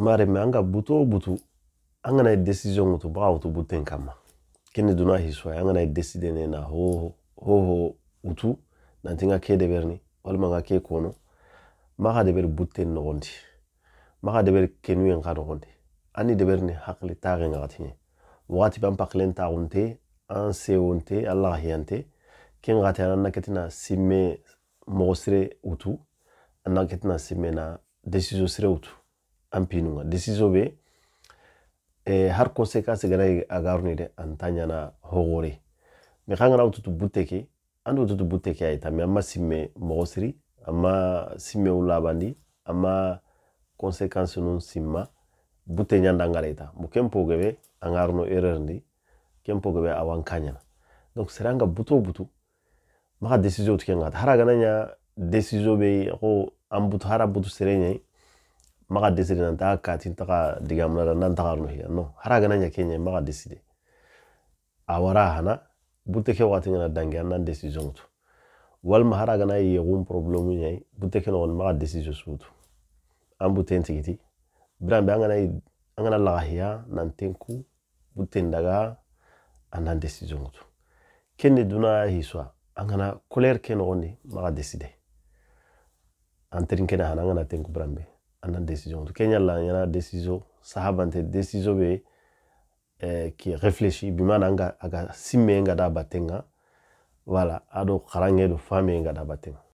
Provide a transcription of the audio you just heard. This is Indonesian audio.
mare mɛ an ka butu o butu an kana ye decision kutu baga kutu buten kama kene duna hiswa an kana ye na hoho hoho utu nanti n ke deberni walima n ka ke kono maga deberi buten nogondi maga deberi kenuyen ka nogondi ani deberi ni hakili tagen gagati ɲe wagati be an pakilen tagun an sewon te alla gahiyan ken gagati an naketina simme mogo utu an naketina na decision sire utu anpinunga decision be e, eh, har conséquence gana agaruni de antanya na hogore me kanga na ututu buteke ke ututu buteke Ama sime ke ayita sime amma simme mɔgɔ siri an ma simmew labandi nun simma bute nyanda mo ndi ken pogebe awan kanya. ɲana donc seranga buto butu maka décision tu ken gata har gana nya décision be ko ambutu butu har butu maka deside nanta kati ntaka digamnada nantakaruno hiya no haragana kenya maka deside awara hana bute ke wati ngana dangi anan decision tu walma haragana yegun problemu nyai bute ke nogon maga decision sutu an bute ntigiti birambe angana angana laga hiya nantenku bute ndaga anan decision tu kenne duna hiswa angana colère ke nogoni maga deside anterin kena hana ngana tenku brambe an na décision kenya la ɲana décision sahabante décision be eh, ki réfléchi bimana anga aga simme nga da batenga wala ado ah, kharange do fame nga da batenga